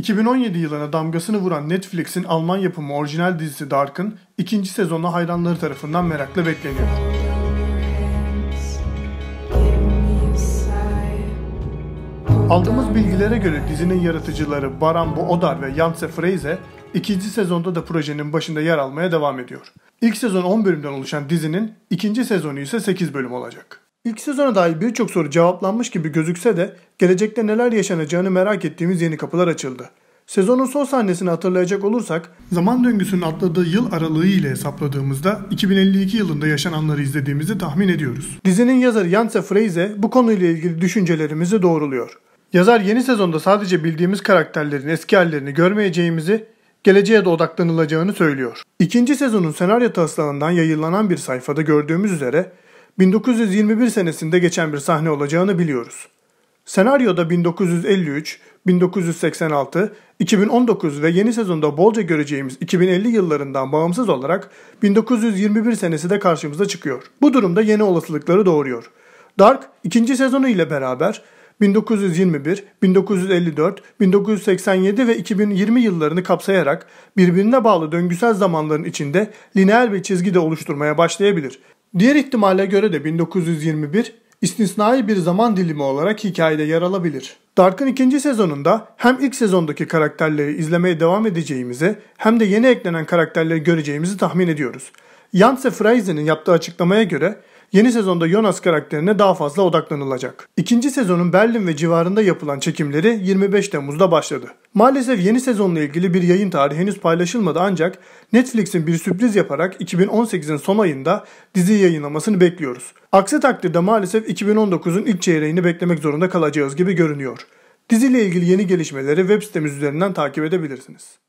2017 yılına damgasını vuran Netflix'in Alman yapımı orijinal dizisi Dark'ın ikinci sezonu hayranları tarafından merakla bekleniyor. Aldığımız bilgilere göre dizinin yaratıcıları Baran Boodar ve Yance Freyze ikinci sezonda da projenin başında yer almaya devam ediyor. İlk sezon 10 bölümden oluşan dizinin ikinci sezonu ise 8 bölüm olacak. İlk sezona dair birçok soru cevaplanmış gibi gözükse de gelecekte neler yaşanacağını merak ettiğimiz yeni kapılar açıldı. Sezonun son sahnesini hatırlayacak olursak zaman döngüsünün atladığı yıl aralığı ile hesapladığımızda 2052 yılında yaşananları izlediğimizi tahmin ediyoruz. Dizinin yazarı Yance Freyze bu konuyla ilgili düşüncelerimizi doğruluyor. Yazar yeni sezonda sadece bildiğimiz karakterlerin eski hallerini görmeyeceğimizi, geleceğe de odaklanılacağını söylüyor. İkinci sezonun senaryo taslağından yayınlanan bir sayfada gördüğümüz üzere 1921 senesinde geçen bir sahne olacağını biliyoruz. Senaryoda 1953, 1986, 2019 ve yeni sezonda bolca göreceğimiz 2050 yıllarından bağımsız olarak 1921 senesi de karşımıza çıkıyor. Bu durumda yeni olasılıkları doğuruyor. Dark ikinci sezonu ile beraber 1921, 1954, 1987 ve 2020 yıllarını kapsayarak birbirine bağlı döngüsel zamanların içinde lineer bir çizgi de oluşturmaya başlayabilir. Diğer ihtimale göre de 1921 istisnai bir zaman dilimi olarak hikayede yer alabilir. Dark'ın ikinci sezonunda hem ilk sezondaki karakterleri izlemeye devam edeceğimizi hem de yeni eklenen karakterleri göreceğimizi tahmin ediyoruz. Yance Freise'nin yaptığı açıklamaya göre yeni sezonda Jonas karakterine daha fazla odaklanılacak. İkinci sezonun Berlin ve civarında yapılan çekimleri 25 Temmuz'da başladı. Maalesef yeni sezonla ilgili bir yayın tarihi henüz paylaşılmadı ancak Netflix'in bir sürpriz yaparak 2018'in son ayında dizi yayınlamasını bekliyoruz. Aksi takdirde maalesef 2019'un ilk çeyreğini beklemek zorunda kalacağız gibi görünüyor. Diziyle ilgili yeni gelişmeleri web sitemiz üzerinden takip edebilirsiniz.